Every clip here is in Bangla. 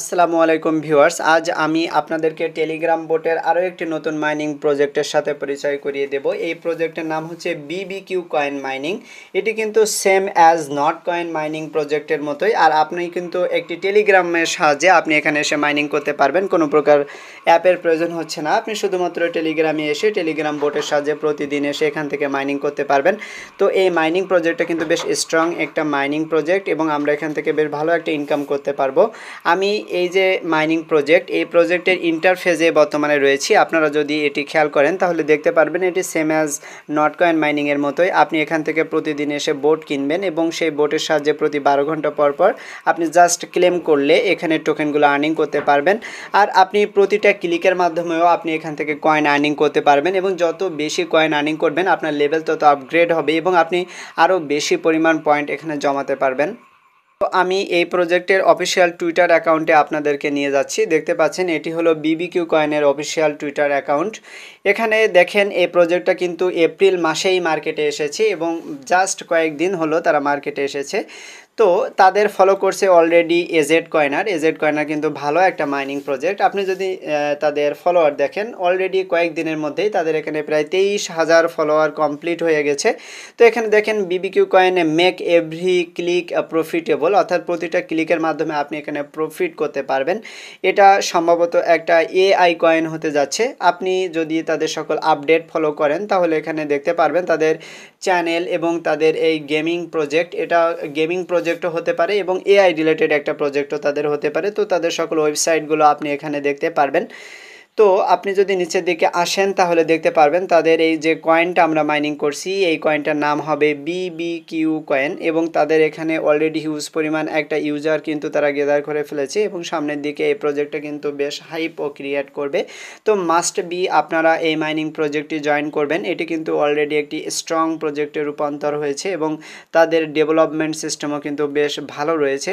আসসালামু আলাইকুম ভিউয়ার্স আজ আমি আপনাদেরকে টেলিগ্রাম বোটের আরও একটি নতুন মাইনিং প্রজেক্টের সাথে পরিচয় করিয়ে দেব এই প্রজেক্টের নাম হচ্ছে বিবি কিউ কয়েন মাইনিং এটি কিন্তু same as not coin mining প্রজেক্টের মতোই আর আপনি কিন্তু একটি টেলিগ্রামের সাহায্যে আপনি এখানে এসে মাইনিং করতে পারবেন কোনো প্রকার অ্যাপের প্রয়োজন হচ্ছে না আপনি শুধুমাত্র টেলিগ্রামে এসে টেলিগ্রাম বোটের সাহায্যে প্রতিদিন এসে এখান থেকে মাইনিং করতে পারবেন তো এই মাইনিং প্রজেক্টটা কিন্তু বেশ স্ট্রং একটা মাইনিং প্রজেক্ট এবং আমরা এখান থেকে বেশ ভালো একটা ইনকাম করতে পারবো আমি এই যে মাইনিং প্রজেক্ট এই প্রজেক্টের ইন্টারফেজে বর্তমানে রয়েছি আপনারা যদি এটি খেয়াল করেন তাহলে দেখতে পারবেন এটি সেম অ্যাজ নট কয়েন মাইনিংয়ের মতোই আপনি এখান থেকে প্রতিদিন এসে বোট কিনবেন এবং সেই বোটের সাহায্যে প্রতি বারো ঘন্টা পর পর আপনি জাস্ট ক্লেম করলে এখানে টোকেনগুলো আর্নিং করতে পারবেন আর আপনি প্রতিটা ক্লিকের মাধ্যমেও আপনি এখান থেকে কয়েন আর্নিং করতে পারবেন এবং যত বেশি কয়েন আর্নিং করবেন আপনার লেভেল তত আপগ্রেড হবে এবং আপনি আরও বেশি পরিমাণ পয়েন্ট এখানে জমাতে পারবেন আমি এই প্রজেক্টের অফিসিয়াল টুইটার অ্যাকাউন্টে আপনাদেরকে নিয়ে যাচ্ছি দেখতে পাচ্ছেন এটি হলো কিউ কয়েনের অফিসিয়াল টুইটার অ্যাকাউন্ট এখানে দেখেন এই প্রজেক্টটা কিন্তু এপ্রিল মাসেই মার্কেটে এসেছে এবং জাস্ট কয়েকদিন হলো তারা মার্কেটে এসেছে তো তাদের ফলো করছে অলরেডি এজেড কয়নার এজেড কয়নার কিন্তু ভালো একটা মাইনিং প্রজেক্ট আপনি যদি তাদের ফলোয়ার দেখেন অলরেডি কয়েকদিনের মধ্যেই তাদের এখানে প্রায় তেইশ হাজার ফলোয়ার কমপ্লিট হয়ে গেছে তো এখানে দেখেন বিবিকিউ কয়েনে মেক এভরি ক্লিক প্রফিটেবল অর্থাৎ প্রতিটা ক্লিকের মাধ্যমে আপনি এখানে প্রফিট করতে পারবেন এটা সম্ভবত একটা এআই কয়েন হতে যাচ্ছে আপনি যদি তাদের সকল আপডেট ফলো করেন তাহলে এখানে দেখতে পারবেন তাদের চ্যানেল এবং তাদের এই গেমিং প্রজেক্ট এটা গেমিং প্রজেক্ট প্রজেক্টও হতে পারে এবং এআই রিলেটেড একটা প্রজেক্টও তাদের হতে পারে তো তাদের সকল ওয়েবসাইটগুলো আপনি এখানে দেখতে পারবেন তো আপনি যদি নিচের দিকে আসেন তাহলে দেখতে পারবেন তাদের এই যে কয়েনটা আমরা মাইনিং করছি এই কয়েনটার নাম হবে বিবি কিউ কয়েন এবং তাদের এখানে অলরেডি হিউজ পরিমাণ একটা ইউজার কিন্তু তারা গেদার করে ফেলেছে এবং সামনের দিকে এই প্রজেক্টটা কিন্তু বেশ হাইপ ও ক্রিয়েট করবে তো মাস্ট বি আপনারা এই মাইনিং প্রজেক্টটি জয়েন করবেন এটি কিন্তু অলরেডি একটি স্ট্রং প্রজেক্টে রূপান্তর হয়েছে এবং তাদের ডেভেলপমেন্ট সিস্টেমও কিন্তু বেশ ভালো রয়েছে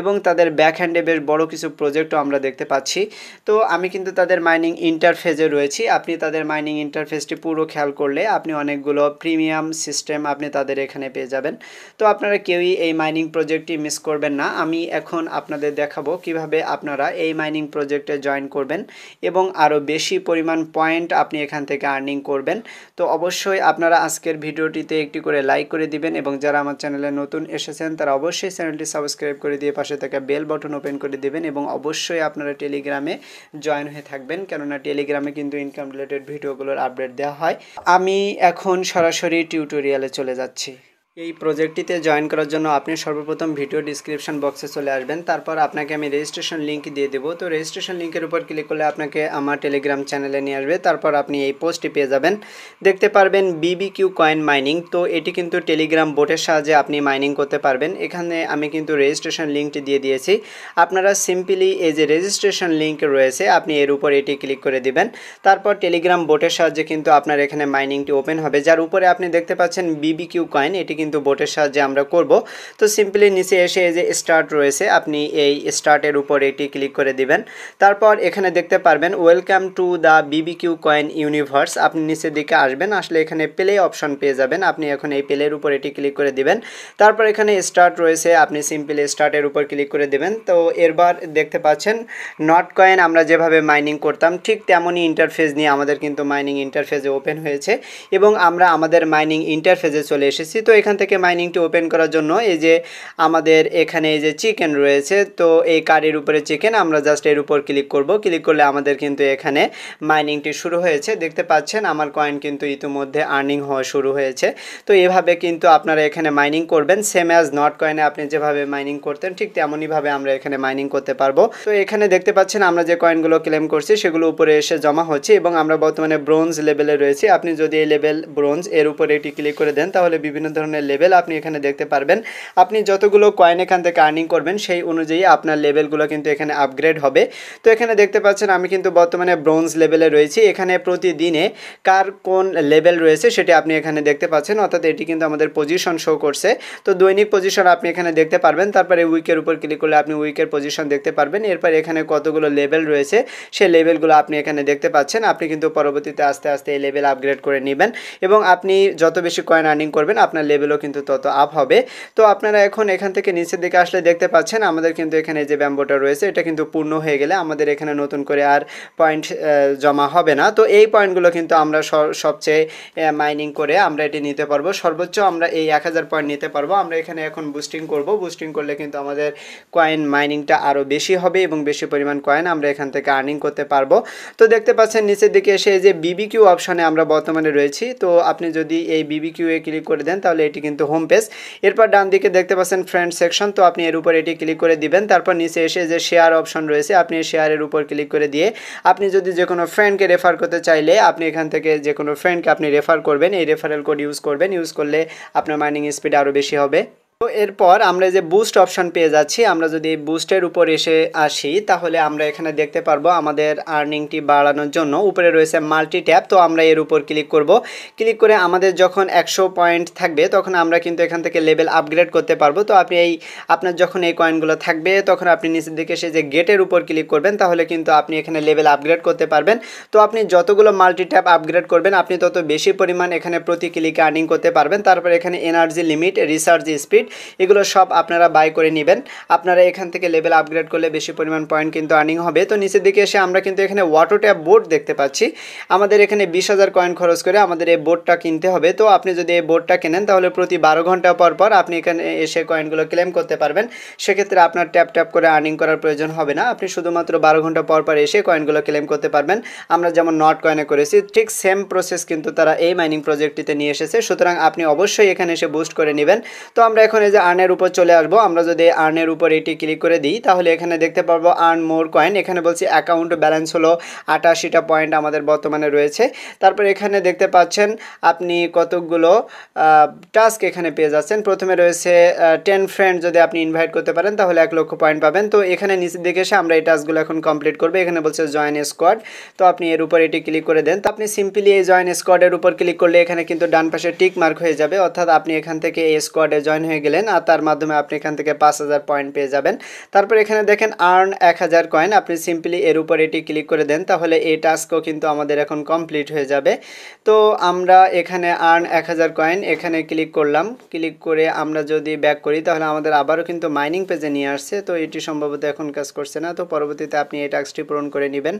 এবং তাদের ব্যাক হ্যান্ডে বেশ বড় কিছু প্রজেক্টও আমরা দেখতে পাচ্ছি তো আমি কিন্তু তাদের মাইনিং মাইনিং ইন্টারফেসে রয়েছি আপনি তাদের মাইনিং ইন্টারফেসটি পুরো খেয়াল করলে আপনি অনেকগুলো প্রিমিয়াম সিস্টেম আপনি তাদের এখানে পেয়ে যাবেন তো আপনারা কেউই এই মাইনিং প্রজেক্টটি মিস করবেন না আমি এখন আপনাদের দেখাবো কিভাবে আপনারা এই মাইনিং প্রজেক্টে জয়েন করবেন এবং আরও বেশি পরিমাণ পয়েন্ট আপনি এখান থেকে আর্নিং করবেন তো অবশ্যই আপনারা আজকের ভিডিওটিতে একটি করে লাইক করে দিবেন এবং যারা আমার চ্যানেলে নতুন এসেছেন তারা অবশ্যই চ্যানেলটি সাবস্ক্রাইব করে দিয়ে পাশে থাকা বেল বটন ওপেন করে দিবেন এবং অবশ্যই আপনারা টেলিগ্রামে জয়েন হয়ে থাকবেন কেননা টেলিগ্রামে কিন্তু ইনকাম রিলেটেড ভিডিওগুলোর আপডেট দেওয়া হয় আমি এখন সরাসরি টিউটোরিয়ালে চলে যাচ্ছি এই প্রজেক্টটিতে জয়েন করার জন্য আপনি সর্বপ্রথম ভিডিও ডিসক্রিপশন বক্সে চলে আসবেন তারপর আপনাকে আমি রেজিস্ট্রেশন লিঙ্ক দিয়ে দেবো তো রেজিস্ট্রেশন লিঙ্কের উপর ক্লিক করলে আপনাকে আমার টেলিগ্রাম চ্যানেলে নিয়ে আসবে তারপর আপনি এই পোস্টটি পেয়ে যাবেন দেখতে পারবেন বিবি কিউ কয়েন মাইনিং তো এটি কিন্তু টেলিগ্রাম বোটের সাহায্যে আপনি মাইনিং করতে পারবেন এখানে আমি কিন্তু রেজিস্ট্রেশন লিঙ্কটি দিয়ে দিয়েছি আপনারা সিম্পলি এই যে রেজিস্ট্রেশন লিঙ্ক রয়েছে আপনি এর উপর এটি ক্লিক করে দিবেন তারপর টেলিগ্রাম বোটের সাহায্যে কিন্তু আপনার এখানে মাইনিংটি ওপেন হবে যার উপরে আপনি দেখতে পাচ্ছেন বিবি কিউ কয়েন এটি কিন্তু বোটের সাহায্যে আমরা করব তো সিম্পলি নিচে এসে এই যে স্টার্ট রয়েছে আপনি এই স্টার্টের উপর এটি ক্লিক করে দিবেন তারপর এখানে দেখতে পারবেন welcome to the BBQ coin universe আপনি নিচের দিকে আসবেন আসলে এখানে প্লে অপশন পেয়ে যাবেন আপনি এখন এই প্লের উপর এটি ক্লিক করে দিবেন তারপর এখানে স্টার্ট রয়েছে আপনি সিম্পলি স্টার্টের উপর ক্লিক করে দেবেন তো এরবার দেখতে পাচ্ছেন নট কয়েন আমরা যেভাবে মাইনিং করতাম ঠিক তেমনই ইন্টারফেস নিয়ে আমাদের কিন্তু মাইনিং ইন্টারফেসে ওপেন হয়েছে এবং আমরা আমাদের মাইনিং ইন্টারফেসে চলে এসেছি তো এখানে এখান থেকে মাইনিংটি ওপেন করার জন্য এই যে আমাদের এখানে এই যে চিকেন রয়েছে তো এই কারের উপরে চিকেন আমরা জাস্ট এর উপর ক্লিক করব ক্লিক করলে আমাদের কিন্তু এখানে মাইনিংটি শুরু হয়েছে দেখতে পাচ্ছেন আমার কয়েন কিন্তু ইতিমধ্যে আর্নিং হওয়া শুরু হয়েছে তো এভাবে কিন্তু আপনারা এখানে মাইনিং করবেন সেম অ্যাজ নট কয়েনে আপনি যেভাবে মাইনিং করতেন ঠিক তেমনইভাবে আমরা এখানে মাইনিং করতে পারবো তো এখানে দেখতে পাচ্ছেন আমরা যে কয়েনগুলো ক্লেম করছি সেগুলো উপরে এসে জমা হচ্ছে এবং আমরা বর্তমানে ব্রোঞ্জ লেভেলে রয়েছি আপনি যদি এই লেভেল ব্রোঞ্জ এর উপরে এটি ক্লিক করে দেন তাহলে বিভিন্ন ধরনের কয়েনের লেভেল আপনি এখানে দেখতে পারবেন আপনি যতগুলো কয়েন এখান থেকে আর্নিং করবেন সেই অনুযায়ী আপনার লেভেলগুলো কিন্তু এখানে আপগ্রেড হবে তো এখানে দেখতে পাচ্ছেন আমি কিন্তু বর্তমানে ব্রোঞ্জ লেভেলে রয়েছি এখানে প্রতিদিনে কার কোন লেভেল রয়েছে সেটি আপনি এখানে দেখতে পাচ্ছেন অর্থাৎ এটি কিন্তু আমাদের পজিশন শো করছে তো দৈনিক পজিশন আপনি এখানে দেখতে পারবেন তারপরে উইকের উপর ক্লিক করলে আপনি উইকের পজিশন দেখতে পারবেন এরপর এখানে কতগুলো লেভেল রয়েছে সে লেভেলগুলো আপনি এখানে দেখতে পাচ্ছেন আপনি কিন্তু পরবর্তীতে আস্তে আস্তে এই লেভেল আপগ্রেড করে নেবেন এবং আপনি যত বেশি কয়েন আর্নিং করবেন আপনার লেভেল ভ্যালুগুলো কিন্তু তত আপ হবে তো আপনারা এখন এখান থেকে নিচের দিকে আসলে দেখতে পাচ্ছেন আমাদের কিন্তু এখানে যে ব্যাম্বোটা রয়েছে এটা কিন্তু পূর্ণ হয়ে গেলে আমাদের এখানে নতুন করে আর পয়েন্ট জমা হবে না তো এই পয়েন্টগুলো কিন্তু আমরা সবচেয়ে মাইনিং করে আমরা এটি নিতে পারবো সর্বোচ্চ আমরা এই এক হাজার পয়েন্ট নিতে পারবো আমরা এখানে এখন বুস্টিং করব বুস্টিং করলে কিন্তু আমাদের কয়েন মাইনিংটা আরও বেশি হবে এবং বেশি পরিমাণ কয়েন আমরা এখান থেকে আর্নিং করতে পারবো তো দেখতে পাচ্ছেন নিচের দিকে এসে যে বিবিকিউ অপশানে আমরা বর্তমানে রয়েছি তো আপনি যদি এই বিবিকিউ এ ক্লিক করে দেন তাহলে এটি এটি কিন্তু হোম পেজ এরপর ডান দিকে দেখতে পাচ্ছেন ফ্রেন্ড সেকশন তো আপনি এর উপর এটি ক্লিক করে দিবেন তারপর নিচে এসে যে শেয়ার অপশন রয়েছে আপনি শেয়ারের উপর ক্লিক করে দিয়ে আপনি যদি যে কোনো ফ্রেন্ডকে রেফার করতে চাইলে আপনি এখান থেকে যে কোনো ফ্রেন্ডকে আপনি রেফার করবেন এই রেফারেল কোড ইউজ করবেন ইউজ করলে আপনার মাইনিং স্পিড আরও বেশি হবে তো এরপর আমরা যে বুস্ট অপশন পেয়ে যাচ্ছি আমরা যদি বুস্টের উপর এসে আসি তাহলে আমরা এখানে দেখতে পারবো আমাদের আর্নিংটি বাড়ানোর জন্য উপরে রয়েছে মাল্টি ট্যাব তো আমরা এর উপর ক্লিক করব ক্লিক করে আমাদের যখন একশো পয়েন্ট থাকবে তখন আমরা কিন্তু এখান থেকে লেভেল আপগ্রেড করতে পারবো তো আপনি এই আপনার যখন এই কয়েনগুলো থাকবে তখন আপনি নিচের দিকে এসে যে গেটের উপর ক্লিক করবেন তাহলে কিন্তু আপনি এখানে লেভেল আপগ্রেড করতে পারবেন তো আপনি যতগুলো মাল্টি ট্যাব আপগ্রেড করবেন আপনি তত বেশি পরিমাণ এখানে প্রতি ক্লিকে আর্নিং করতে পারবেন তারপর এখানে এনার্জি লিমিট রিসার্চ স্পিড এগুলো সব আপনারা বাই করে নেবেন আপনারা এখান থেকে লেভেল আপগ্রেড করলে বেশি পরিমাণ পয়েন্ট কিন্তু আর্নিং হবে তো নিচের দিকে এসে আমরা কিন্তু এখানে ওয়াটো ট্যাপ বোর্ড দেখতে পাচ্ছি আমাদের এখানে বিশ হাজার কয়েন খরচ করে আমাদের এই বোর্ডটা কিনতে হবে তো আপনি যদি এই বোর্ডটা কেনেন তাহলে প্রতি বারো ঘন্টা পর পর আপনি এখানে এসে কয়েনগুলো ক্লেম করতে পারবেন সেক্ষেত্রে আপনার ট্যাপ ট্যাপ করে আর্নিং করার প্রয়োজন হবে না আপনি শুধুমাত্র বারো ঘন্টা পর পর এসে কয়েনগুলো ক্লেম করতে পারবেন আমরা যেমন নট কয়েনে করেছি ঠিক সেম প্রসেস কিন্তু তারা এই মাইনিং প্রজেক্টটিতে নিয়ে এসেছে সুতরাং আপনি অবশ্যই এখানে এসে বুস্ট করে নেবেন তো আমরা এখন এখন এই যে আর্নের উপর চলে আসবো আমরা যদি আর্নের উপর এটি ক্লিক করে দিই তাহলে এখানে দেখতে পারবো আর্ন মোর কয়েন এখানে বলছি অ্যাকাউন্ট ব্যালেন্স হলো আটাশিটা পয়েন্ট আমাদের বর্তমানে রয়েছে তারপর এখানে দেখতে পাচ্ছেন আপনি কতকগুলো টাস্ক এখানে পেয়ে যাচ্ছেন প্রথমে রয়েছে টেন ফ্রেন্ড যদি আপনি ইনভাইট করতে পারেন তাহলে এক লক্ষ পয়েন্ট পাবেন তো এখানে নিচের দিকে এসে আমরা এই টাস্কগুলো এখন কমপ্লিট করবো এখানে বলছে জয়েন স্কোয়াড তো আপনি এর উপর এটি ক্লিক করে দেন তো আপনি সিম্পলি এই জয়েন স্কোয়াডের উপর ক্লিক করলে এখানে কিন্তু ডান পাশে টিক মার্ক হয়ে যাবে অর্থাৎ আপনি এখান থেকে এই স্কোয়াডে জয়েন হয়ে গেলে গেলেন আর তার মাধ্যমে আপনি এখান থেকে পাঁচ হাজার পয়েন্ট পেয়ে যাবেন তারপর এখানে দেখেন আর্ন এক হাজার কয়েন আপনি সিম্পলি এর উপর এটি ক্লিক করে দেন তাহলে এই টাস্কও কিন্তু আমাদের এখন কমপ্লিট হয়ে যাবে তো আমরা এখানে আর্ন এক হাজার কয়েন এখানে ক্লিক করলাম ক্লিক করে আমরা যদি ব্যাক করি তাহলে আমাদের আবারও কিন্তু মাইনিং পেজে নিয়ে আসছে তো এটি সম্ভবত এখন কাজ করছে না তো পরবর্তীতে আপনি এই টাস্কটি পূরণ করে নেবেন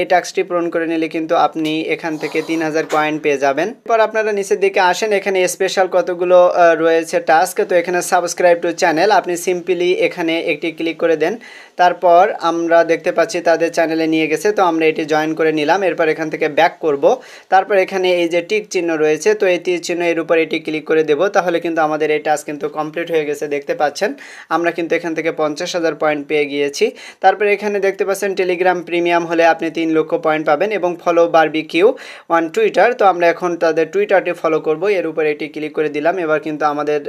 এই টাস্কটি পূরণ করে নিলে কিন্তু আপনি এখান থেকে তিন হাজার কয়েন পেয়ে যাবেন এরপর আপনারা নিচের দিকে আসেন এখানে স্পেশাল কতগুলো রয়েছে টাস্ক তো এখানে এখানে সাবস্ক্রাইব টু চ্যানেল আপনি সিম্পলি এখানে একটি ক্লিক করে দেন তারপর আমরা দেখতে পাচ্ছি তাদের চ্যানেলে নিয়ে গেছে তো আমরা এটি জয়েন করে নিলাম এরপর এখান থেকে ব্যাক করব তারপর এখানে এই যে টিক চিহ্ন রয়েছে তো এই টিক চিহ্ন এর উপর এটি ক্লিক করে দেব তাহলে কিন্তু আমাদের এই টাস্ক কিন্তু কমপ্লিট হয়ে গেছে দেখতে পাচ্ছেন আমরা কিন্তু এখান থেকে পঞ্চাশ হাজার পয়েন্ট পেয়ে গিয়েছি তারপরে এখানে দেখতে পাচ্ছেন টেলিগ্রাম প্রিমিয়াম হলে আপনি তিন লক্ষ পয়েন্ট পাবেন এবং ফলো কিউ ওয়ান টুইটার তো আমরা এখন তাদের টুইটারটি ফলো করব এর উপর এটি ক্লিক করে দিলাম এবার কিন্তু আমাদের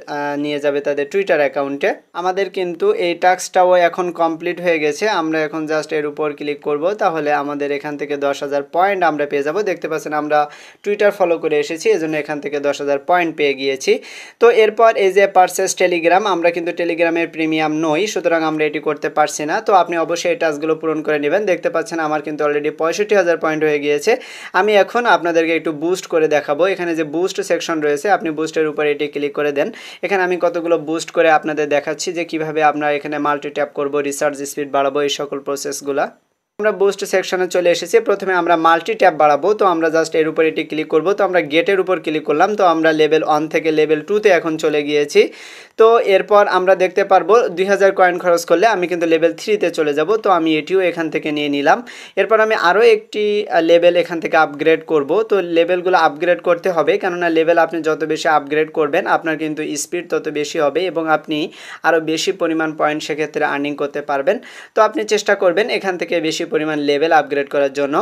নিয়ে নিয়ে যাবে তাদের টুইটার অ্যাকাউন্টে আমাদের কিন্তু এই টাস্কটাও এখন কমপ্লিট হয়ে গেছে আমরা এখন জাস্ট এর উপর ক্লিক করব তাহলে আমাদের এখান থেকে দশ হাজার পয়েন্ট আমরা পেয়ে যাব দেখতে পাচ্ছেন আমরা টুইটার ফলো করে এসেছি এজন্য এখান থেকে দশ হাজার পয়েন্ট পেয়ে গিয়েছি তো এরপর এই যে পার্সেস টেলিগ্রাম আমরা কিন্তু টেলিগ্রামের প্রিমিয়াম নই সুতরাং আমরা এটি করতে পারছি না তো আপনি অবশ্যই এই টাস্কগুলো পূরণ করে নেবেন দেখতে পাচ্ছেন আমার কিন্তু অলরেডি পঁয়ষট্টি হাজার পয়েন্ট হয়ে গিয়েছে আমি এখন আপনাদেরকে একটু বুস্ট করে দেখাবো এখানে যে বুস্ট সেকশন রয়েছে আপনি বুস্টের উপর এটি ক্লিক করে দেন এখানে আমি কতগুলো বুস্ট করে আপনাদের দেখাচ্ছি যে কিভাবে আমরা এখানে মাল্টি ট্যাপ করব রিসার্চ স্পিড বাড়াবো এই সকল প্রসেসগুলা আমরা বুস্ট সেকশনে চলে এসেছি প্রথমে আমরা মাল্টি ট্যাব বাড়াবো তো আমরা জাস্ট এর উপর এটি ক্লিক করব তো আমরা গেটের উপর ক্লিক করলাম তো আমরা লেভেল ওয়ান থেকে লেভেল টুতে এখন চলে গিয়েছি তো এরপর আমরা দেখতে পারবো দুই হাজার কয়েন খরচ করলে আমি কিন্তু লেভেল থ্রিতে চলে যাব তো আমি এটিও এখান থেকে নিয়ে নিলাম এরপর আমি আরও একটি লেভেল এখান থেকে আপগ্রেড করব তো লেভেলগুলো আপগ্রেড করতে হবে কেননা লেভেল আপনি যত বেশি আপগ্রেড করবেন আপনার কিন্তু স্পিড তত বেশি হবে এবং আপনি আরও বেশি পরিমাণ পয়েন্ট সেক্ষেত্রে আর্নিং করতে পারবেন তো আপনি চেষ্টা করবেন এখান থেকে বেশি পরিমাণ লেভেল আপগ্রেড করার জন্য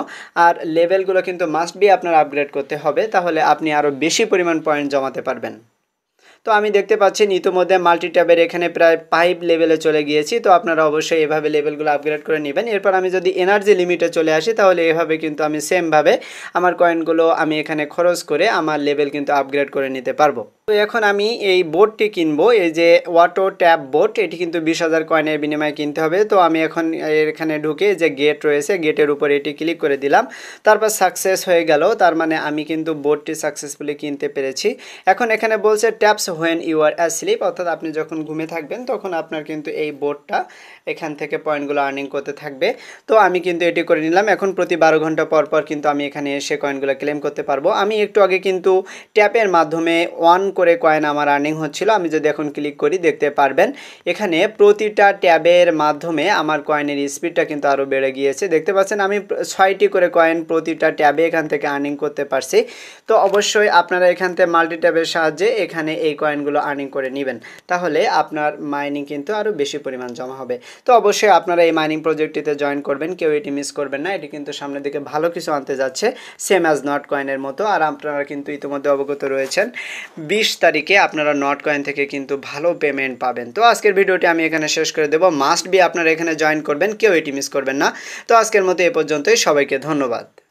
আর লেভেলগুলো কিন্তু মাস্ট বি আপনার আপগ্রেড করতে হবে তাহলে আপনি আরও বেশি পরিমাণ পয়েন্ট জমাতে পারবেন তো আমি দেখতে পাচ্ছি ইতিমধ্যে মাল্টি ট্যাবের এখানে প্রায় ফাইভ লেভেলে চলে গিয়েছি তো আপনারা অবশ্যই এভাবে লেভেলগুলো আপগ্রেড করে নেবেন এরপর আমি যদি এনার্জি লিমিটে চলে আসি তাহলে এভাবে কিন্তু আমি সেমভাবে আমার কয়েনগুলো আমি এখানে খরচ করে আমার লেভেল কিন্তু আপগ্রেড করে নিতে পারবো তো এখন আমি এই বোর্ডটি কিনবো এই যে ওয়াটো ট্যাপ বোর্ড এটি কিন্তু বিশ হাজার কয়েনের বিনিময়ে কিনতে হবে তো আমি এখন এখানে ঢুকে যে গেট রয়েছে গেটের উপর এটি ক্লিক করে দিলাম তারপর সাকসেস হয়ে গেল তার মানে আমি কিন্তু বোর্ডটি সাকসেসফুলি কিনতে পেরেছি এখন এখানে বলছে taps when you are asleep অর্থাৎ আপনি যখন ঘুমে থাকবেন তখন আপনার কিন্তু এই বোর্ডটা এখান থেকে পয়েন্টগুলো আর্নিং করতে থাকবে তো আমি কিন্তু এটি করে নিলাম এখন প্রতি বারো ঘন্টা পর পর কিন্তু আমি এখানে এসে কয়েনগুলো ক্লেম করতে পারবো আমি একটু আগে কিন্তু ট্যাপের মাধ্যমে ওয়ান করে কয়েন আমার আর্নিং হচ্ছিল আমি যদি এখন ক্লিক করি দেখতে পারবেন এখানে প্রতিটা ট্যাবের মাধ্যমে আমার কয়েনের স্পিডটা কিন্তু আরও বেড়ে গিয়েছে দেখতে পাচ্ছেন আমি ছয়টি করে কয়েন প্রতিটা ট্যাবে এখান থেকে আর্নিং করতে পারছি তো অবশ্যই আপনারা এখান থেকে মাল্টি ট্যাবের সাহায্যে এখানে এই কয়েনগুলো আর্নিং করে নেবেন তাহলে আপনার মাইনিং কিন্তু আরও বেশি পরিমাণ জমা হবে তো অবশ্যই আপনারা এই মাইনিং প্রজেক্টটিতে জয়েন করবেন কেউ এটি মিস করবেন না এটি কিন্তু সামনের দিকে ভালো কিছু আনতে যাচ্ছে সেম অ্যাজ নট কয়েনের মতো আর আপনারা কিন্তু ইতিমধ্যে অবগত রয়েছেন বিশ তিরিশ তারিখে আপনারা নট কয়েন থেকে কিন্তু ভালো পেমেন্ট পাবেন তো আজকের ভিডিওটি আমি এখানে শেষ করে দেবো মাস্ট বি আপনারা এখানে জয়েন করবেন কেউ এটি মিস করবেন না তো আজকের মতো এ পর্যন্তই সবাইকে ধন্যবাদ